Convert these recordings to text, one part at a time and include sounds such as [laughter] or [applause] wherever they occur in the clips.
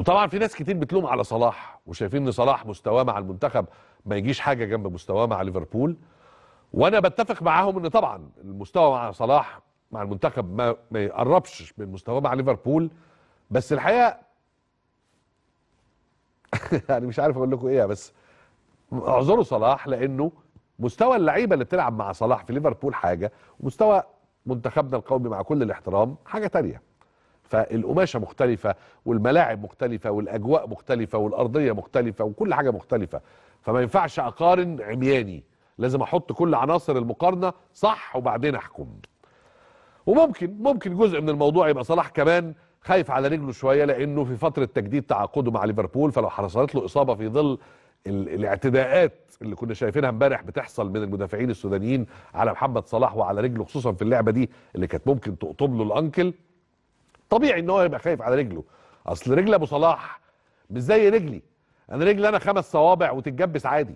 وطبعا في ناس كتير بتلوم على صلاح وشايفين ان صلاح مستواه مع المنتخب ما يجيش حاجه جنب مستواه مع ليفربول وانا بتفق معاهم ان طبعا المستوى مع صلاح مع المنتخب ما, ما يقربش من مستواه مع ليفربول بس الحقيقه [laughs] يعني مش عارف اقول لكم ايه بس اعذروا صلاح لانه مستوى اللعيبه اللي بتلعب مع صلاح في ليفربول حاجه ومستوى منتخبنا القومي مع كل الاحترام حاجه تانيه فالقماشه مختلفه والملاعب مختلفه والاجواء مختلفه والارضيه مختلفه وكل حاجه مختلفه فما ينفعش اقارن عمياني لازم احط كل عناصر المقارنه صح وبعدين احكم وممكن ممكن جزء من الموضوع يبقى صلاح كمان خايف على رجله شويه لانه في فتره تجديد تعاقده مع ليفربول فلو حصلت له اصابه في ظل الاعتداءات اللي كنا شايفينها امبارح بتحصل من المدافعين السودانيين على محمد صلاح وعلى رجله خصوصا في اللعبه دي اللي كانت ممكن تقطم له الانكل طبيعي ان هو يبقى خايف على رجله اصل رجل ابو صلاح مش زي رجلي انا رجلي انا خمس صوابع وتتجبس عادي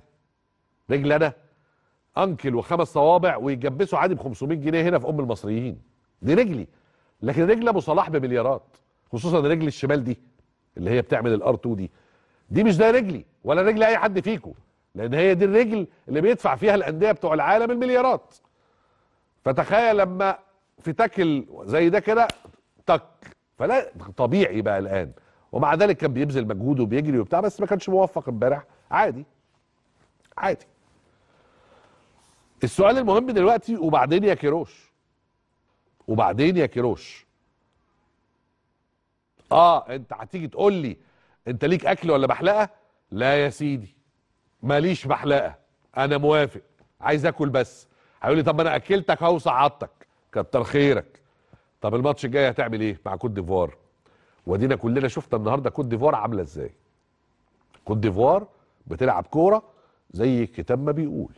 رجلي انا انكل وخمس صوابع ويتجبسوا عادي ب 500 جنيه هنا في ام المصريين دي رجلي لكن رجل ابو صلاح بمليارات خصوصا رجل الشمال دي اللي هي بتعمل الار 2 دي دي مش ده رجلي ولا رجل اي حد فيكم لان هي دي الرجل اللي بيدفع فيها الانديه بتوع العالم المليارات فتخيل لما في تاكل زي ده كده تك فلا طبيعي بقى الان ومع ذلك كان بيبذل مجهود وبيجري وبتاع بس ما كانش موفق امبارح عادي عادي السؤال المهم دلوقتي وبعدين يا كيروش وبعدين يا كيروش اه انت هتيجي تقول لي انت ليك اكل ولا محلقه لا يا سيدي ماليش محلقه انا موافق عايز اكل بس هيقول لي طب انا اكلتك اهو صعدتك كتر خيرك طب الماتش الجاي هتعمل ايه مع كوت ديفوار ودينا كلنا شفنا النهارده كوت ديفوار عامله ازاي كوت ديفوار بتلعب كوره زي الكتاب ما بيقول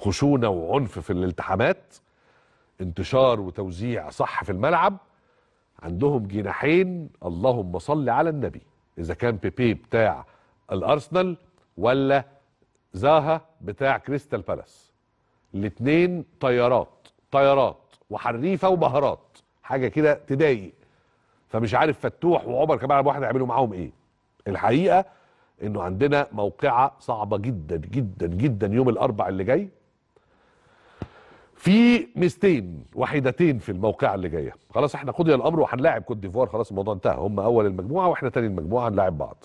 خشونه وعنف في الالتحامات انتشار وتوزيع صح في الملعب عندهم جناحين اللهم صل على النبي اذا كان بيبي بتاع الارسنال ولا زاها بتاع كريستال بالاس الاثنين طيارات طيارات وحريفه وبهارات حاجه كده تضايق فمش عارف فتوح وعمر كمان واحد يعملوا هيعملوا معاهم ايه الحقيقه انه عندنا موقعه صعبه جدا جدا جدا يوم الاربع اللي جاي في ميزتين وحيدتين في الموقعه اللي جايه خلاص احنا قضي الامر وهنلاعب كوت ديفوار خلاص الموضوع انتهى هم اول المجموعه واحنا تاني المجموعه هنلاعب بعض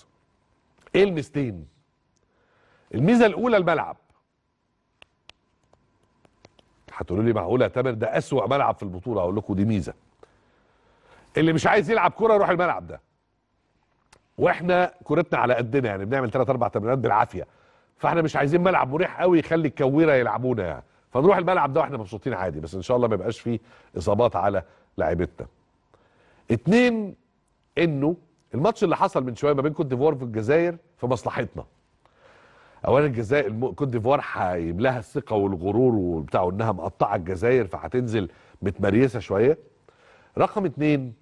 ايه الميزتين الميزه الاولى الملعب هتقولوا لي معقوله يا تامر ده اسوأ ملعب في البطوله اقول لكم دي ميزه اللي مش عايز يلعب كوره يروح الملعب ده واحنا كورتنا على قدنا يعني بنعمل ثلاث اربع تمرينات بالعافيه فاحنا مش عايزين ملعب مريح قوي يخلي الكويره يلعبونا يعني فنروح الملعب ده واحنا مبسوطين عادي بس ان شاء الله ما يبقاش فيه اصابات على لعيبتنا اتنين انه الماتش اللي حصل من شويه ما بين كوت ديفوار في الجزائر في مصلحتنا اولا الجزائر كوت ديفوار هيملاها الثقه والغرور وبتاع انها مقطعه الجزائر فهتنزل متمريسه شويه رقم اتنين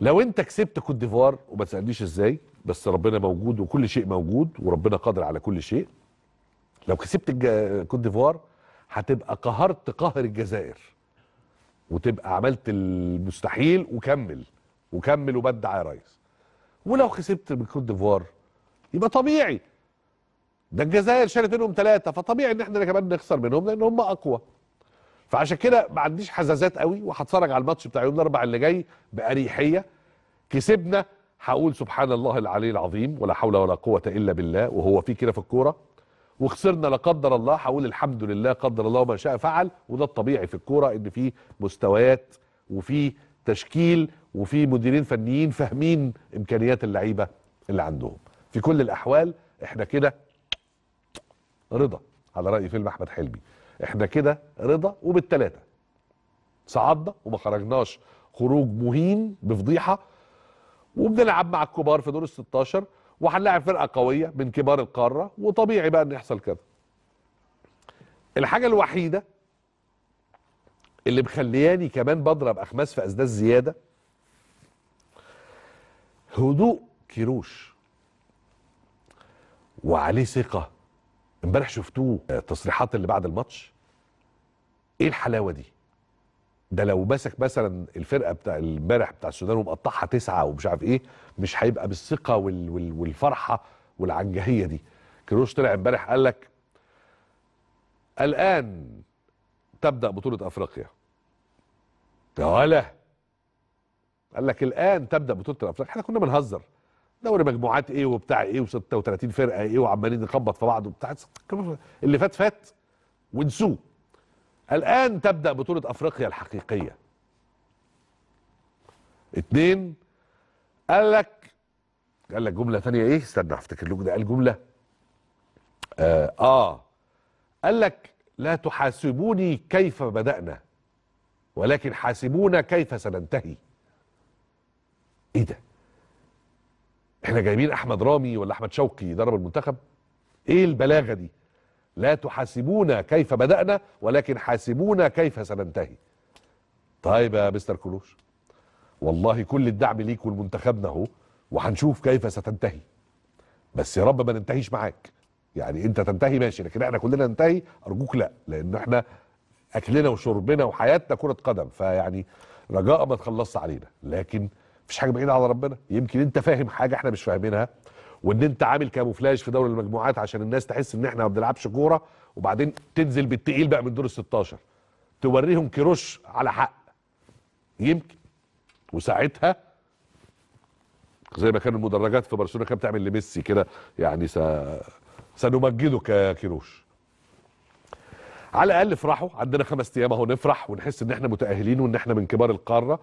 لو انت كسبت كوت ديفوار وما تسالنيش ازاي بس ربنا موجود وكل شيء موجود وربنا قادر على كل شيء لو كسبت الج... كوت ديفوار هتبقى قهرت قهر الجزائر وتبقى عملت المستحيل وكمل وكمل وبدع يا ريس ولو خسبت من كوت ديفوار يبقى طبيعي ده الجزائر شالت منهم ثلاثه فطبيعي ان احنا كمان نخسر منهم لان هم اقوى فعشان كده ما عنديش حزازات قوي وهتفرج على الماتش بتاع يوم الاربعاء اللي جاي باريحيه كسبنا هقول سبحان الله العلي العظيم ولا حول ولا قوه الا بالله وهو في كده في الكوره وخسرنا لا قدر الله هقول الحمد لله قدر الله ما شاء فعل وده الطبيعي في الكوره ان في مستويات وفي تشكيل وفي مديرين فنيين فاهمين امكانيات اللعيبه اللي عندهم في كل الاحوال احنا كده رضا على راي فيلم احمد حلمي احنا كده رضا وبالتلاته صعدنا وما خرجناش خروج مهين بفضيحه وبنلعب مع الكبار في دور ال 16 وهنلاعب فرقه قويه من كبار القاره وطبيعي بقى ان يحصل كده. الحاجه الوحيده اللي مخلياني كمان بضرب اخماس في اسداس زياده هدوء كيروش وعليه ثقه امبارح شفتوه التصريحات آه، اللي بعد الماتش ايه الحلاوه دي ده لو ماسك مثلا الفرقه بتاع امبارح بتاع السودان ومقطعها تسعه ومش عارف ايه مش هيبقى بالثقه وال وال والفرحه والعنجهيه دي كيروش طلع امبارح قال لك الان تبدا بطوله افريقيا يا ولا قال لك الان تبدا بطوله افريقيا احنا كنا بنهزر دوري مجموعات ايه وبتاع ايه و36 فرقه ايه وعمالين نخبط في بعض وبتاع اللي فات فات ونسوه الان تبدا بطوله افريقيا الحقيقيه اتنين قال لك قال لك جمله ثانيه ايه استنى افتكر لكم ده قال جمله آه, اه قال لك لا تحاسبوني كيف بدانا ولكن حاسبونا كيف سننتهي ايه ده احنا جايبين احمد رامي ولا احمد شوقي يدرب المنتخب ايه البلاغه دي لا تحاسبونا كيف بدانا ولكن حاسبونا كيف سننتهي طيب يا مستر كلوش والله كل الدعم ليك ولمنتخبنا اهو وهنشوف كيف ستنتهي بس يا رب ما ننتهيش معاك يعني انت تنتهي ماشي لكن احنا كلنا ننتهي ارجوك لا لان احنا اكلنا وشربنا وحياتنا كره قدم فيعني رجاء ما تخلصش علينا لكن مفيش حاجه بعيده على ربنا يمكن انت فاهم حاجه احنا مش فاهمينها وان انت عامل كاموفلاج في دوري المجموعات عشان الناس تحس ان احنا ما بنلعبش كوره وبعدين تنزل بالتقيل بقى من دور ال 16 توريهم كروش على حق يمكن وساعتها زي ما كان المدرجات في برشلونه كانت بتعمل لميسي كده يعني س... يا كيروش على الاقل افرحوا عندنا خمس ايام اهو نفرح ونحس ان احنا متاهلين وان احنا من كبار القاره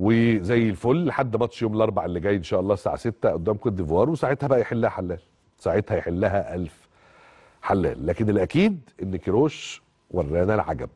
وزي الفل لحد ماتش يوم الاربعاء اللي جاي ان شاء الله الساعه 6 قدام كوت ديفوار وساعتها بقى يحلها حلال ساعتها يحلها ألف حلال لكن الاكيد ان كيروش ورانا العجب